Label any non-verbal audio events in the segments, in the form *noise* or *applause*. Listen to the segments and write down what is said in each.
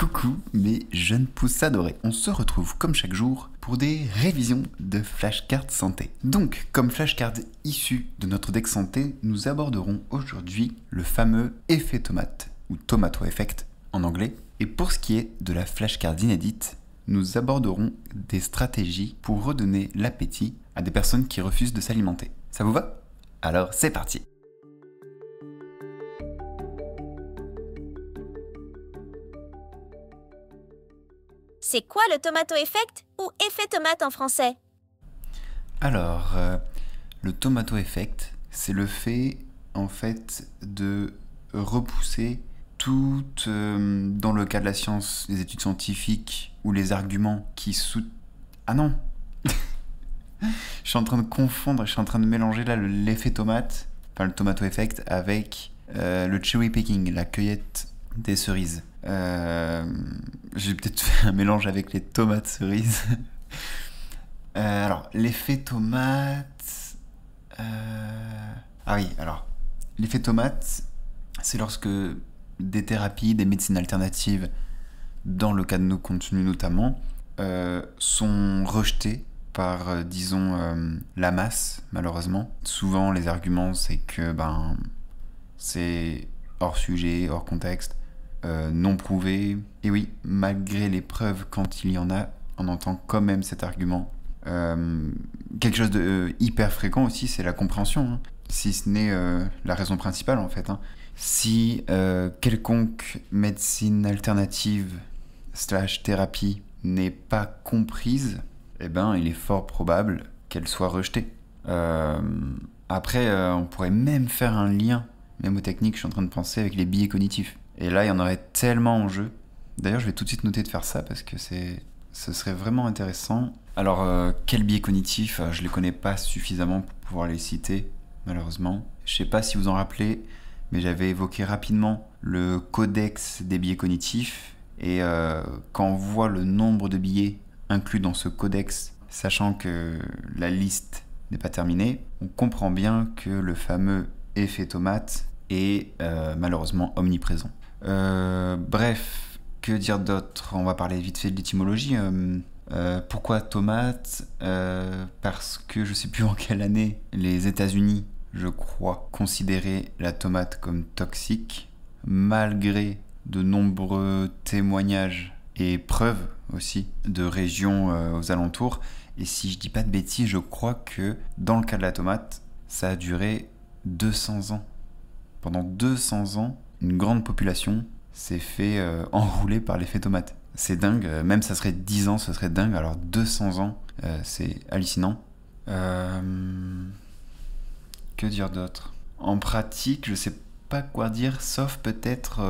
Coucou mes jeunes pousses adorés, on se retrouve comme chaque jour pour des révisions de flashcards santé. Donc, comme flashcard issu de notre deck santé, nous aborderons aujourd'hui le fameux effet tomate, ou tomato effect en anglais. Et pour ce qui est de la flashcard inédite, nous aborderons des stratégies pour redonner l'appétit à des personnes qui refusent de s'alimenter. Ça vous va Alors c'est parti C'est quoi le tomato effect ou effet tomate en français Alors, euh, le tomato effect, c'est le fait en fait de repousser tout, euh, dans le cas de la science, les études scientifiques ou les arguments qui sous... Ah non *laughs* Je suis en train de confondre, je suis en train de mélanger là l'effet tomate, enfin le tomato effect, avec euh, le cherry picking, la cueillette des cerises. Euh, J'ai peut-être *laughs* fait un mélange avec les tomates cerises. *laughs* Euh, alors, l'effet tomate. Euh, ah oui, alors, l'effet tomate, c'est lorsque des thérapies, des médecines alternatives, dans le cas de nos contenus notamment, sont rejetées par, disons, la masse, malheureusement. Souvent, les arguments, c'est que ben, c'est hors sujet, hors contexte, euh, non prouvé Et oui, malgré les preuves, quand il y en a, on entend quand même cet argument. Euh, quelque chose de euh, hyper fréquent aussi, c'est la compréhension, hein. si ce n'est la raison principale en fait. Hein. Si quelconque médecine alternative slash thérapie n'est pas comprise, eh ben, il est fort probable qu'elle soit rejetée. après, on pourrait même faire un lien, même aux techniques, je suis en train de penser, avec les billets cognitifs. Et là, il y en aurait tellement en jeu. D'ailleurs, je vais tout de suite noter de faire ça parce que c'est, ce serait vraiment intéressant. Alors, quels euh, quel biais cognitif euh, Je ne les connais pas suffisamment pour pouvoir les citer, malheureusement. Je ne sais pas si vous en rappelez, mais j'avais évoqué rapidement le codex des biais cognitifs. Et euh, quand on voit le nombre de billets inclus dans ce codex, sachant que la liste n'est pas terminée, on comprend bien que le fameux effet tomate est malheureusement omniprésent. Euh, bref, que dire d'autre On va parler vite fait de l'étymologie. Euh, euh, pourquoi tomate Parce que je sais plus *laughs* en quelle année les États-Unis, je crois, considéraient la tomate comme toxique, malgré de nombreux témoignages et preuves aussi de régions aux alentours. Et si je dis pas de bêtises, je crois que dans le cas de la tomate, ça a duré 200 ans. Pendant 200 ans, une grande population s'est fait euh, enrouler par l'effet tomate. C'est dingue, euh, même ça serait 10 ans, ce serait dingue, alors 200 ans, euh, c'est hallucinant. Que dire d'autre En pratique, je sais pas quoi dire, sauf peut-être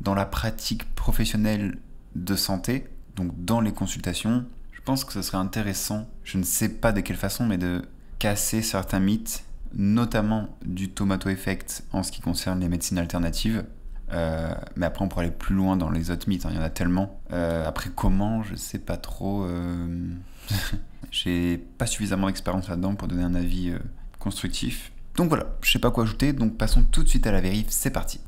dans la pratique professionnelle de santé, donc dans les consultations, je pense que ce serait intéressant, je ne sais pas de quelle façon, mais de casser certains mythes notamment du tomato effect en ce qui concerne les médecines alternatives. Euh, mais après, on pourrait aller plus loin dans les autres mythes, hein. il y en a tellement. Euh, après, comment, je sais pas trop. Euh, *laughs* j'ai pas suffisamment d'expérience là-dedans pour donner un avis constructif. Donc voilà, je sais pas quoi ajouter, donc passons tout de suite à la vérif, c'est parti.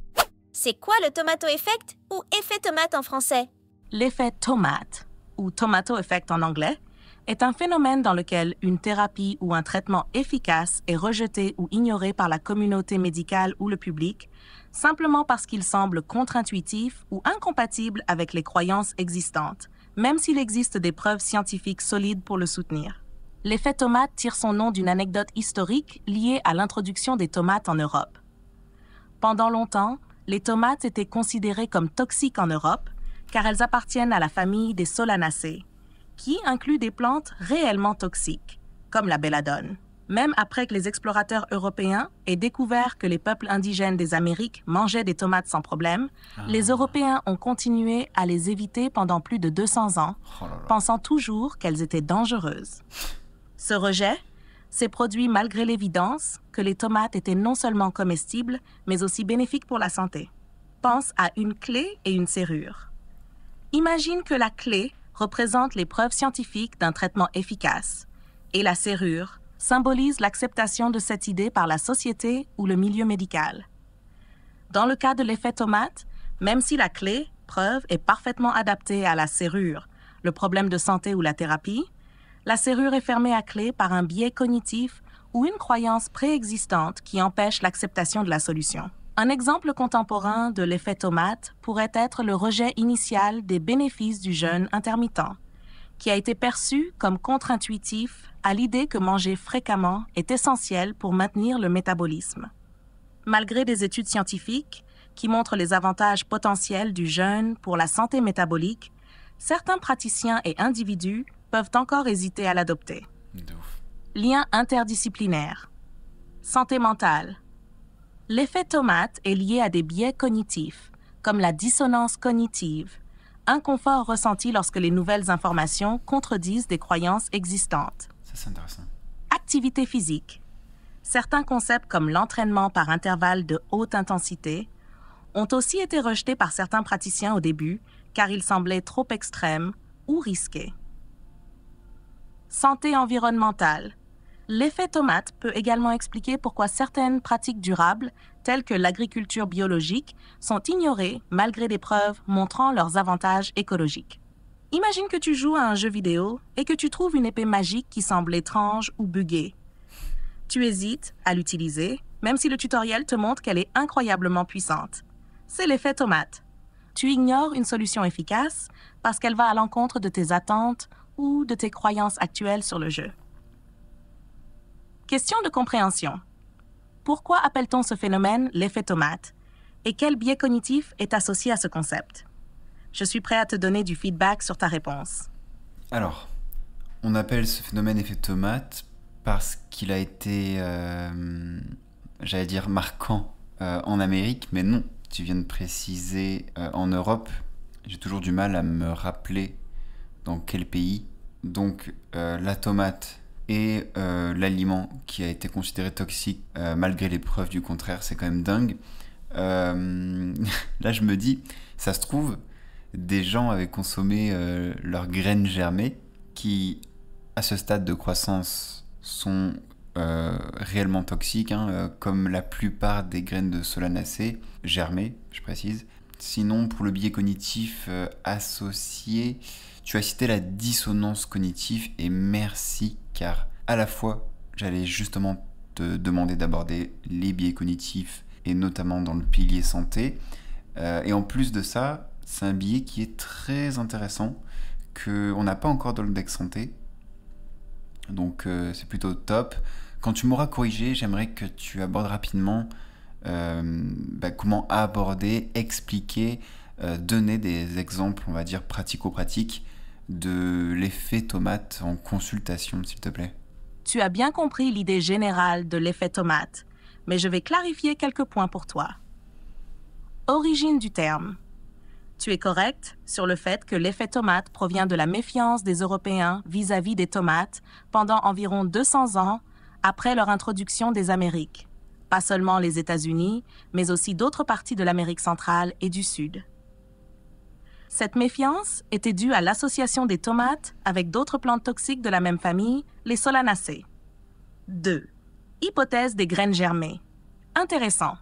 C'est quoi le tomato effect ou effet tomate en français L'effet tomate, ou tomato effect en anglais, est un phénomène dans lequel une thérapie ou un traitement efficace est rejeté ou ignoré par la communauté médicale ou le public, simplement parce qu'il semble contre-intuitif ou incompatible avec les croyances existantes, même s'il existe des preuves scientifiques solides pour le soutenir. L'effet tomate tire son nom d'une anecdote historique liée à l'introduction des tomates en Europe. Pendant longtemps, les tomates étaient considérées comme toxiques en Europe, car elles appartiennent à la famille des solanacées, qui inclut des plantes réellement toxiques, comme la belladone. Même après que les explorateurs européens aient découvert que les peuples indigènes des Amériques mangeaient des tomates sans problème, ah. les Européens ont continué à les éviter pendant plus de 200 ans, oh pensant toujours qu'elles étaient dangereuses. Ce rejet s'est produit malgré l'évidence que les tomates étaient non seulement comestibles, mais aussi bénéfiques pour la santé. Pense à une clé et une serrure. Imagine que la clé représente les preuves scientifiques d'un traitement efficace, et la serrure symbolise l'acceptation de cette idée par la société ou le milieu médical. Dans le cas de l'effet tomate, même si la clé, preuve, est parfaitement adaptée à la serrure, le problème de santé ou la thérapie, la serrure est fermée à clé par un biais cognitif ou une croyance préexistante qui empêche l'acceptation de la solution. Un exemple contemporain de l'effet tomate pourrait être le rejet initial des bénéfices du jeûne intermittent, qui a été perçu comme contre-intuitif à l'idée que manger fréquemment est essentiel pour maintenir le métabolisme. Malgré des études scientifiques qui montrent les avantages potentiels du jeûne pour la santé métabolique, certains praticiens et individus peuvent encore hésiter à l'adopter. Lien interdisciplinaire. Santé mentale. L'effet tomate est lié à des biais cognitifs, comme la dissonance cognitive, inconfort ressenti lorsque les nouvelles informations contredisent des croyances existantes. Ça, c'est intéressant. Activité physique. Certains concepts comme l'entraînement par intervalles de haute intensité ont aussi été rejetés par certains praticiens au début car ils semblaient trop extrêmes ou risqués. Santé environnementale. L'effet tomate peut également expliquer pourquoi certaines pratiques durables, telles que l'agriculture biologique, sont ignorées malgré des preuves montrant leurs avantages écologiques. Imagine que tu joues à un jeu vidéo et que tu trouves une épée magique qui semble étrange ou buggée. Tu hésites à l'utiliser, même si le tutoriel te montre qu'elle est incroyablement puissante. C'est l'effet tomate. Tu ignores une solution efficace parce qu'elle va à l'encontre de tes attentes ou de tes croyances actuelles sur le jeu. Question de compréhension. Pourquoi appelle-t-on ce phénomène l'effet tomate et quel biais cognitif est associé à ce concept Je suis prêt à te donner du feedback sur ta réponse. Alors, on appelle ce phénomène effet tomate parce qu'il a été, euh, j'allais dire, marquant euh, en Amérique, mais non, tu viens de préciser euh, en Europe. J'ai toujours du mal à me rappeler dans quel pays. Donc la tomate, et euh, l'aliment qui a été considéré toxique euh, malgré les preuves du contraire, c'est quand même dingue. Euh, *laughs* là, je me dis, ça se trouve, des gens avaient consommé leurs graines germées qui, à ce stade de croissance, sont réellement toxiques, hein, comme la plupart des graines de solanacées germées, je précise. Sinon, pour le biais cognitif associé, tu as cité la dissonance cognitive et merci car à la fois j'allais justement te demander d'aborder les biais cognitifs et notamment dans le pilier santé. Euh, et en plus de ça, c'est un biais qui est très intéressant qu'on n'a pas encore dans le deck santé. Donc euh, c'est plutôt top. Quand tu m'auras corrigé, j'aimerais que tu abordes rapidement euh, bah, comment aborder, expliquer, donner des exemples, on va dire, pratico-pratiques de l'effet tomate en consultation, s'il te plaît Tu as bien compris l'idée générale de l'effet tomate, mais je vais clarifier quelques points pour toi. Origine du terme. Tu es correct sur le fait que l'effet tomate provient de la méfiance des Européens vis-à-vis des tomates pendant environ 200 ans après leur introduction des Amériques. Pas seulement les États-Unis, mais aussi d'autres parties de l'Amérique centrale et du Sud. Cette méfiance était due à l'association des tomates avec d'autres plantes toxiques de la même famille, les solanacées. 2. Hypothèse des graines germées. Intéressant.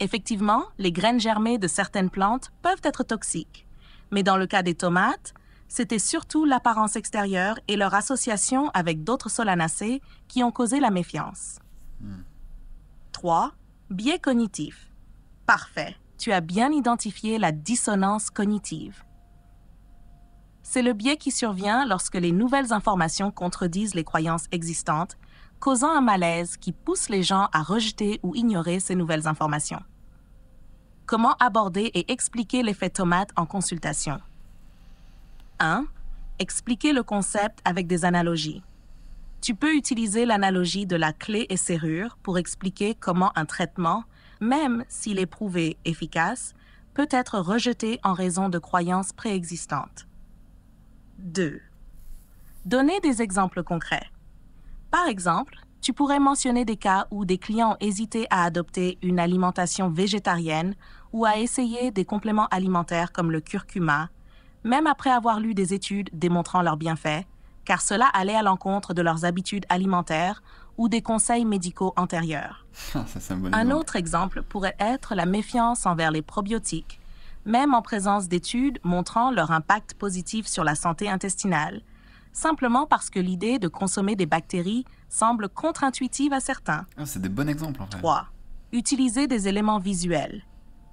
Effectivement, les graines germées de certaines plantes peuvent être toxiques, mais dans le cas des tomates, c'était surtout l'apparence extérieure et leur association avec d'autres solanacées qui ont causé la méfiance. 3. Hmm. Biais cognitif. Parfait tu as bien identifié la dissonance cognitive. C'est le biais qui survient lorsque les nouvelles informations contredisent les croyances existantes, causant un malaise qui pousse les gens à rejeter ou ignorer ces nouvelles informations. Comment aborder et expliquer l'effet tomate en consultation 1. Expliquer le concept avec des analogies. Tu peux utiliser l'analogie de la clé et serrure pour expliquer comment un traitement, même s'il est prouvé efficace, peut être rejeté en raison de croyances préexistantes. 2. Donner des exemples concrets. Par exemple, tu pourrais mentionner des cas où des clients ont hésité à adopter une alimentation végétarienne ou à essayer des compléments alimentaires comme le curcuma, même après avoir lu des études démontrant leurs bienfaits, car cela allait à l'encontre de leurs habitudes alimentaires ou des conseils médicaux antérieurs. *laughs* un, autre exemple pourrait être la méfiance envers les probiotiques, même en présence d'études montrant leur impact positif sur la santé intestinale, simplement parce que l'idée de consommer des bactéries semble contre-intuitive à certains. Ah, c'est des bons exemples en fait. 3. Utiliser des éléments visuels.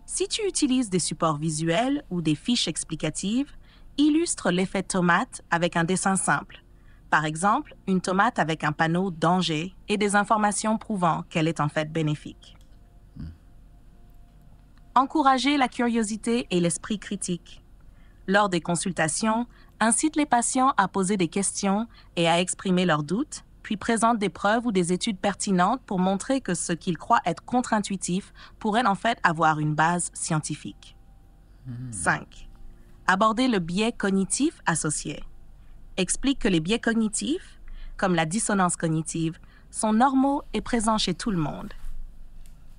Si tu utilises des supports visuels ou des fiches explicatives, illustre l'effet tomate avec un dessin simple. Par exemple, une tomate avec un panneau danger et des informations prouvant qu'elle est en fait bénéfique. Hmm. Encourager la curiosité et l'esprit critique. Lors des consultations, incite les patients à poser des questions et à exprimer leurs doutes, puis présente des preuves ou des études pertinentes pour montrer que ce qu'ils croient être contre-intuitif pourrait en fait avoir une base scientifique. 5. Hmm. Aborder le biais cognitif associé explique que les biais cognitifs, comme la dissonance cognitive, sont normaux et présents chez tout le monde.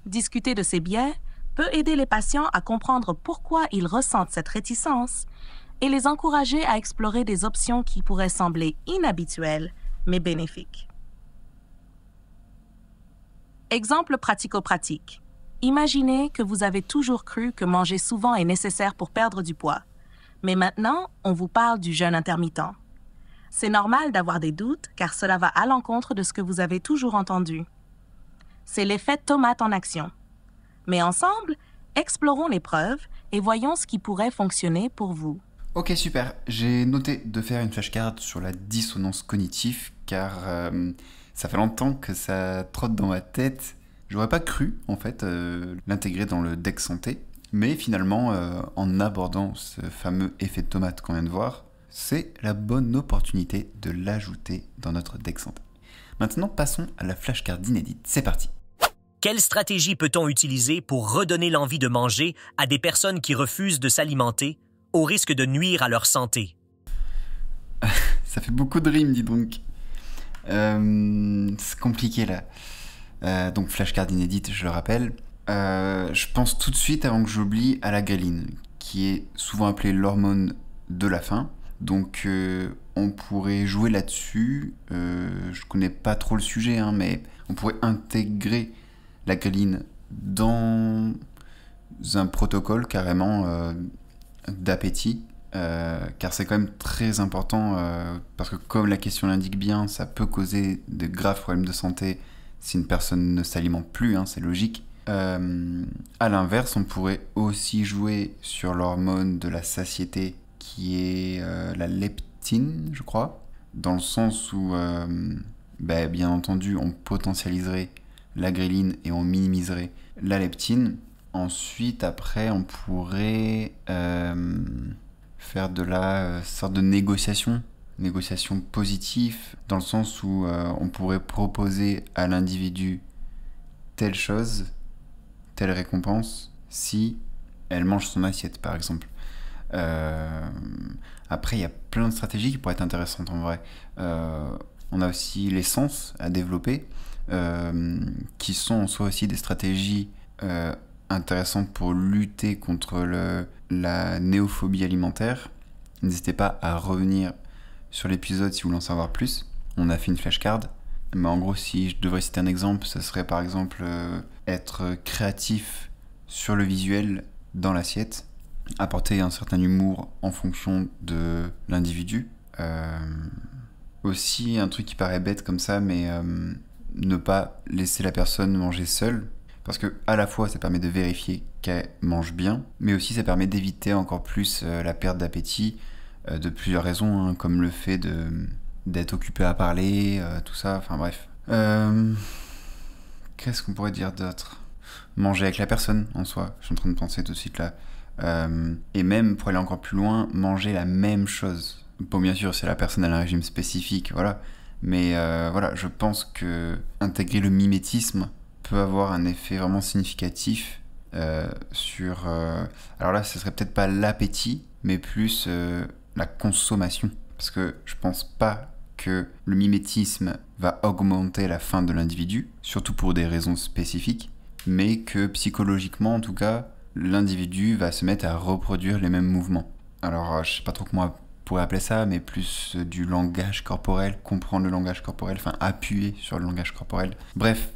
Discuter de ces biais peut aider les patients à comprendre pourquoi ils ressentent cette réticence et les encourager à explorer des options qui pourraient sembler inhabituelles, mais bénéfiques. Exemple pratico-pratique. Imaginez que vous avez toujours cru que manger souvent est nécessaire pour perdre du poids. Mais maintenant, on vous parle du jeûne intermittent. C'est normal d'avoir des doutes car cela va à l'encontre de ce que vous avez toujours entendu. C'est l'effet tomate en action. Mais ensemble, explorons les preuves et voyons ce qui pourrait fonctionner pour vous. Ok, super. J'ai noté de faire une flashcard sur la dissonance cognitive car euh, ça fait longtemps que ça trotte dans ma tête. J'aurais pas cru, en fait, euh, l'intégrer dans le deck santé. Mais finalement, euh, en abordant ce fameux effet tomate qu'on vient de voir, c'est la bonne opportunité de l'ajouter dans notre deck santé. Maintenant, passons à la flashcard inédite. C'est parti. Quelle stratégie peut-on utiliser pour redonner l'envie de manger à des personnes qui refusent de s'alimenter au risque de nuire à leur santé *laughs* Ça fait beaucoup de rimes, dis donc. Euh, c'est compliqué là. Euh, donc flashcard inédite, je le rappelle. Euh, je pense tout de suite, avant que j'oublie, à la galine, qui est souvent appelée l'hormone de la faim, donc euh, on pourrait jouer là-dessus. Euh, je connais pas trop le sujet, hein, mais on pourrait intégrer la gréline dans un protocole carrément euh, d'appétit. car c'est quand même très important, parce que comme la question l'indique bien, ça peut causer de graves problèmes de santé si une personne ne s'alimente plus, hein, c'est logique. A à l'inverse, on pourrait aussi jouer sur l'hormone de la satiété qui est euh, la leptine, je crois, dans le sens où, euh, ben, bien entendu, on potentialiserait la gréline et on minimiserait la leptine. Ensuite, après, on pourrait euh, faire de la sorte de négociation, négociation positive, dans le sens où on pourrait proposer à l'individu telle chose, telle récompense, si elle mange son assiette, par exemple. Euh, après, il y a plein de stratégies qui pourraient être intéressantes en vrai. Euh, on a aussi l'essence à développer, euh, qui sont en soi aussi des stratégies intéressantes pour lutter contre la néophobie alimentaire. N'hésitez pas à revenir sur l'épisode si vous voulez en savoir plus. On a fait une flashcard. Mais en gros, si je devrais citer un exemple, ce serait par exemple être créatif sur le visuel dans l'assiette apporter un certain humour en fonction de l'individu. Euh, aussi, un truc qui paraît bête comme ça, mais euh, ne pas laisser la personne manger seule. Parce que, à la fois, ça permet de vérifier qu'elle mange bien, mais aussi ça permet d'éviter encore plus euh, la perte d'appétit de plusieurs raisons, hein, comme le fait de d'être occupé à parler, tout ça, enfin bref. Qu'est-ce qu'on pourrait dire d'autre Manger avec la personne en soi, je suis en train de penser tout de suite là. Euh, et même, pour aller encore plus loin, manger la même chose. Bon, bien sûr, si la personne a un régime spécifique, voilà. Mais euh, voilà, je pense que intégrer le mimétisme peut avoir un effet vraiment significatif euh, sur. alors là, ce serait peut-être pas l'appétit, mais plus la consommation. Parce que je pense pas que le mimétisme va augmenter la faim de l'individu, surtout pour des raisons spécifiques, mais que psychologiquement, en tout cas, l'individu va se mettre à reproduire les mêmes mouvements. Alors, euh, je sais pas trop comment on pourrait appeler ça, mais plus euh, du langage corporel, comprendre le langage corporel, enfin appuyer sur le langage corporel. Bref,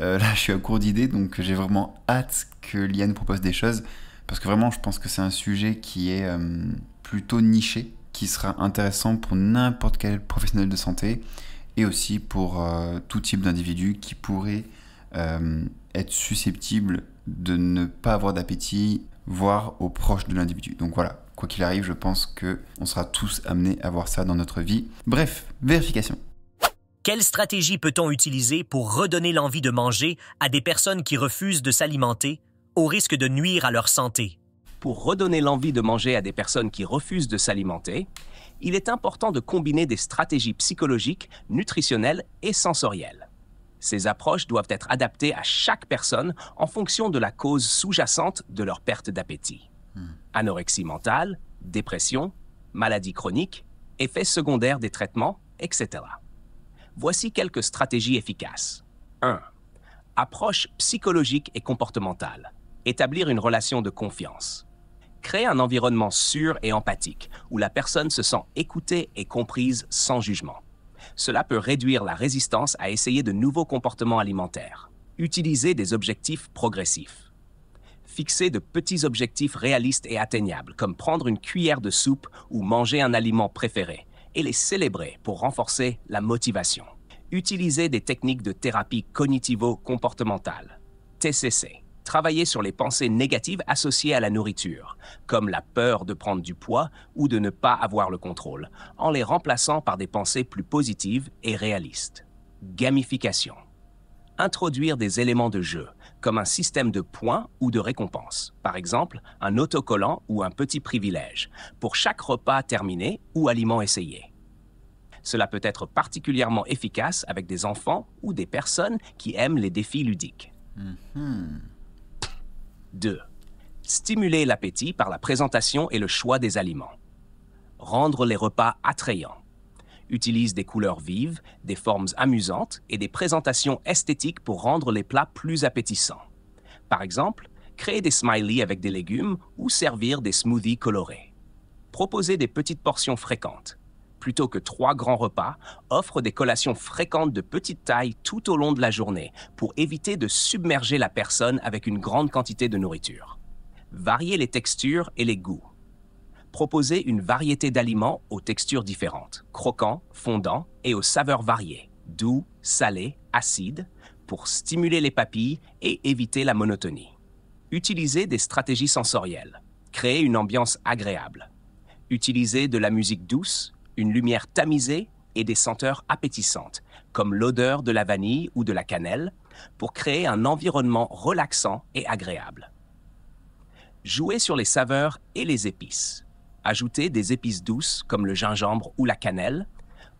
euh, *laughs* là, je suis à court d'idées, donc j'ai vraiment hâte que Liane propose des choses, parce que vraiment, je pense que c'est un sujet qui est plutôt niché, qui sera intéressant pour n'importe quel professionnel de santé, et aussi pour tout type d'individu qui pourrait être susceptible de ne pas avoir d'appétit, voire aux proches de l'individu. Donc voilà, quoi qu'il arrive, je pense qu'on sera tous amenés à voir ça dans notre vie. Bref, vérification. Quelle stratégie peut-on utiliser pour redonner l'envie de manger à des personnes qui refusent de s'alimenter au risque de nuire à leur santé Pour redonner l'envie de manger à des personnes qui refusent de s'alimenter, il est important de combiner des stratégies psychologiques, nutritionnelles et sensorielles. Ces approches doivent être adaptées à chaque personne en fonction de la cause sous-jacente de leur perte d'appétit. Hmm. Anorexie mentale, dépression, maladie chronique, effets secondaires des traitements, etc. Voici quelques stratégies efficaces. 1. Approche psychologique et comportementale. Établir une relation de confiance. Créer un environnement sûr et empathique où la personne se sent écoutée et comprise sans jugement cela peut réduire la résistance à essayer de nouveaux comportements alimentaires. Utilisez des objectifs progressifs. Fixez de petits objectifs réalistes et atteignables, comme prendre une cuillère de soupe ou manger un aliment préféré, et les célébrer pour renforcer la motivation. Utilisez des techniques de thérapie cognitivo-comportementale, TCC, travailler sur les pensées négatives associées à la nourriture, comme la peur de prendre du poids ou de ne pas avoir le contrôle, en les remplaçant par des pensées plus positives et réalistes. Gamification. Introduire des éléments de jeu, comme un système de points ou de récompenses, par exemple un autocollant ou un petit privilège, pour chaque repas terminé ou aliment essayé. Cela peut être particulièrement efficace avec des enfants ou des personnes qui aiment les défis ludiques. Mm-hmm. 2. Stimuler l'appétit par la présentation et le choix des aliments. Rendre les repas attrayants. Utilise des couleurs vives, des formes amusantes et des présentations esthétiques pour rendre les plats plus appétissants. Par exemple, créer des smileys avec des légumes ou servir des smoothies colorés. Proposer des petites portions fréquentes plutôt que trois grands repas, offre des collations fréquentes de petite taille tout au long de la journée pour éviter de submerger la personne avec une grande quantité de nourriture. Varier les textures et les goûts. Proposer une variété d'aliments aux textures différentes, croquants, fondants et aux saveurs variées, doux, salés, acides, pour stimuler les papilles et éviter la monotonie. Utiliser des stratégies sensorielles. Créer une ambiance agréable. Utiliser de la musique douce, une lumière tamisée et des senteurs appétissantes, comme l'odeur de la vanille ou de la cannelle, pour créer un environnement relaxant et agréable. Jouez sur les saveurs et les épices. Ajoutez des épices douces comme le gingembre ou la cannelle,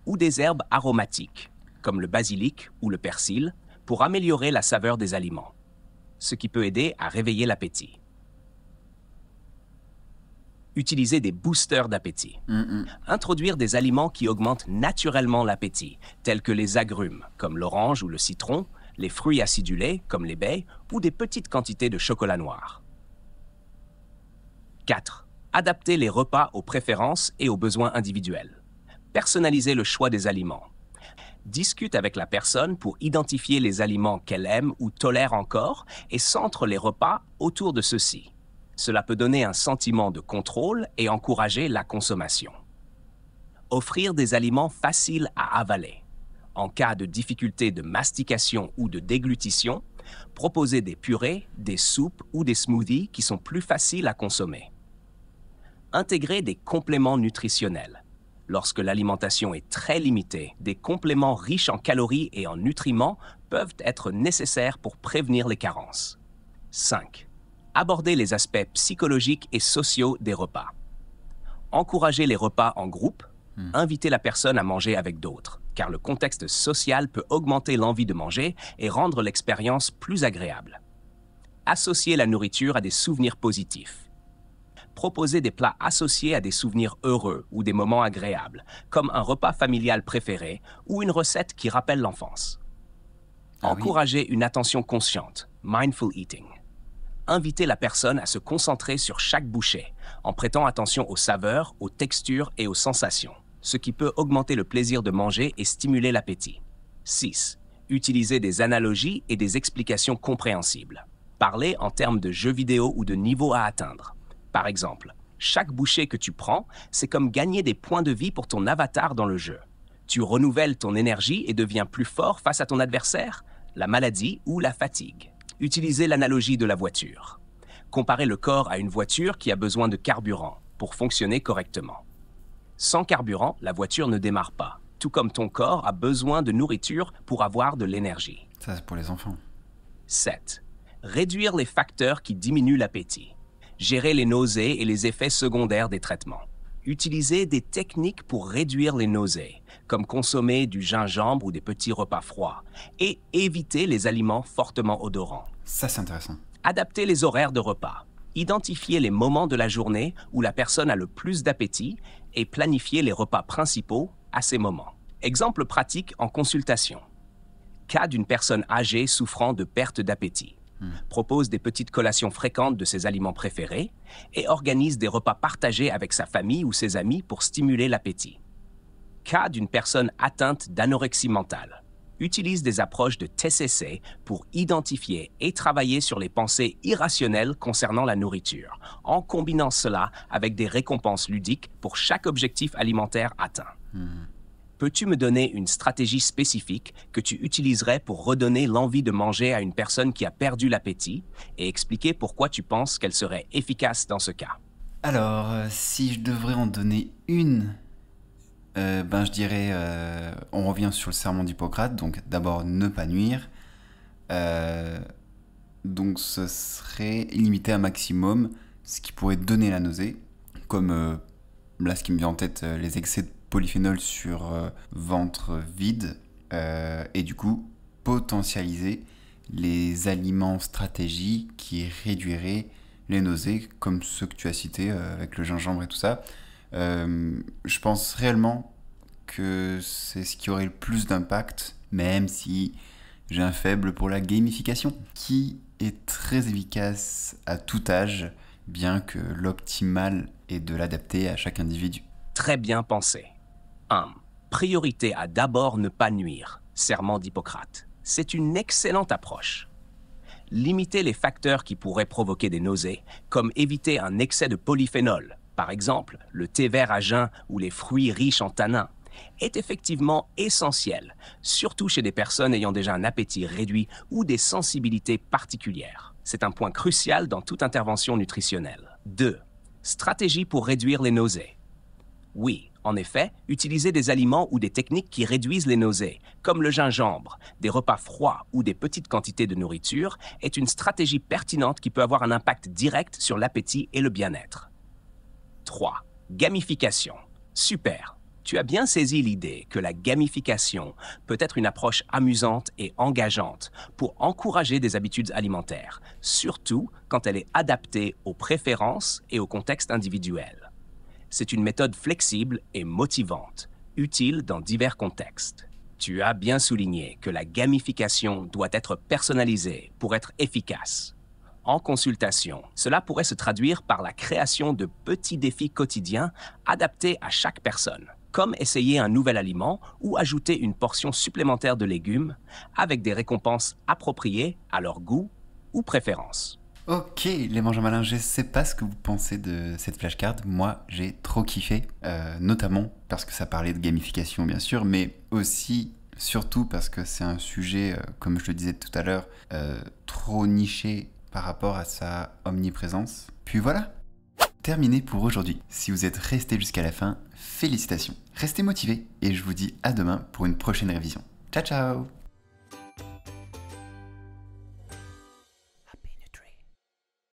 ou des herbes aromatiques comme le basilic ou le persil, pour améliorer la saveur des aliments, ce qui peut aider à réveiller l'appétit utiliser des boosters d'appétit. Introduire des aliments qui augmentent naturellement l'appétit, tels que les agrumes, comme l'orange ou le citron, les fruits acidulés, comme les baies, ou des petites quantités de chocolat noir. 4. Adapter les repas aux préférences et aux besoins individuels. Personnaliser le choix des aliments. Discute avec la personne pour identifier les aliments qu'elle aime ou tolère encore et centre les repas autour de ceux-ci. Cela peut donner un sentiment de contrôle et encourager la consommation. Offrir des aliments faciles à avaler. En cas de difficulté de mastication ou de déglutition, proposer des purées, des soupes ou des smoothies qui sont plus faciles à consommer. Intégrer des compléments nutritionnels. Lorsque l'alimentation est très limitée, des compléments riches en calories et en nutriments peuvent être nécessaires pour prévenir les carences. 5 aborder les aspects psychologiques et sociaux des repas. Encourager les repas en groupe, hmm. inviter la personne à manger avec d'autres, car le contexte social peut augmenter l'envie de manger et rendre l'expérience plus agréable. Associer la nourriture à des souvenirs positifs. Proposer des plats associés à des souvenirs heureux ou des moments agréables, comme un repas familial préféré ou une recette qui rappelle l'enfance. Ah Encourager une attention consciente, mindful eating inviter la personne à se concentrer sur chaque bouchée, en prêtant attention aux saveurs, aux textures et aux sensations, ce qui peut augmenter le plaisir de manger et stimuler l'appétit. 6. Utiliser des analogies et des explications compréhensibles. Parler en termes de jeux vidéo ou de niveaux à atteindre. Par exemple, chaque bouchée que tu prends, c'est comme gagner des points de vie pour ton avatar dans le jeu. Tu renouvelles ton énergie et deviens plus fort face à ton adversaire, la maladie ou la fatigue utilisez l'analogie de la voiture. Comparez le corps à une voiture qui a besoin de carburant pour fonctionner correctement. Sans carburant, la voiture ne démarre pas, tout comme ton corps a besoin de nourriture pour avoir de l'énergie. Ça, c'est pour les enfants. 7. Réduire les facteurs qui diminuent l'appétit. Gérer les nausées et les effets secondaires des traitements utiliser des techniques pour réduire les nausées, comme consommer du gingembre ou des petits repas froids, et éviter les aliments fortement odorants. Ça, c'est intéressant. Adapter les horaires de repas, identifier les moments de la journée où la personne a le plus d'appétit et planifier les repas principaux à ces moments. Exemple pratique en consultation. Cas d'une personne âgée souffrant de perte d'appétit propose des petites collations fréquentes de ses aliments préférés et organise des repas partagés avec sa famille ou ses amis pour stimuler l'appétit. Cas d'une personne atteinte d'anorexie mentale. Utilise des approches de TCC pour identifier et travailler sur les pensées irrationnelles concernant la nourriture, en combinant cela avec des récompenses ludiques pour chaque objectif alimentaire atteint. Hmm. Peux-tu me donner une stratégie spécifique que tu utiliserais pour redonner l'envie de manger à une personne qui a perdu l'appétit et expliquer pourquoi tu penses qu'elle serait efficace dans ce cas Alors, euh, si je devrais en donner une, euh, ben je dirais, euh, on revient sur le serment d'Hippocrate, donc d'abord ne pas nuire. donc ce serait limiter un maximum ce qui pourrait donner la nausée, comme là ce qui me vient en tête, les excès de polyphénol sur euh, ventre vide euh, et du coup potentialiser les aliments stratégiques qui réduiraient les nausées comme ceux que tu as cités euh, avec le gingembre et tout ça. je pense réellement que c'est ce qui aurait le plus d'impact, même si j'ai un faible pour la gamification, qui est très efficace à tout âge, bien que l'optimal est de l'adapter à chaque individu. Très bien pensé. 1. Priorité à d'abord ne pas nuire. Serment d'Hippocrate. C'est une excellente approche. Limiter les facteurs qui pourraient provoquer des nausées, comme éviter un excès de polyphénol, par exemple le thé vert à jeun ou les fruits riches en tanins, est effectivement essentiel, surtout chez des personnes ayant déjà un appétit réduit ou des sensibilités particulières. C'est un point crucial dans toute intervention nutritionnelle. 2. Stratégie pour réduire les nausées. Oui, en effet, utiliser des aliments ou des techniques qui réduisent les nausées, comme le gingembre, des repas froids ou des petites quantités de nourriture, est une stratégie pertinente qui peut avoir un impact direct sur l'appétit et le bien-être. 3. Gamification. Super. Tu as bien saisi l'idée que la gamification peut être une approche amusante et engageante pour encourager des habitudes alimentaires, surtout quand elle est adaptée aux préférences et au contexte individuel c'est une méthode flexible et motivante, utile dans divers contextes. Tu as bien souligné que la gamification doit être personnalisée pour être efficace. En consultation, cela pourrait se traduire par la création de petits défis quotidiens adaptés à chaque personne, comme essayer un nouvel aliment ou ajouter une portion supplémentaire de légumes, avec des récompenses appropriées à leur goût ou préférence. Ok, les mangeants malins, je sais pas ce que vous pensez de cette flashcard. Moi, j'ai trop kiffé, euh, notamment parce que ça parlait de gamification, bien sûr, mais aussi, surtout parce que c'est un sujet, euh, comme je le disais tout à l'heure, euh, trop niché par rapport à sa omniprésence. Puis voilà, terminé pour aujourd'hui. Si vous êtes resté jusqu'à la fin, félicitations. Restez motivés et je vous dis à demain pour une prochaine révision. Ciao ciao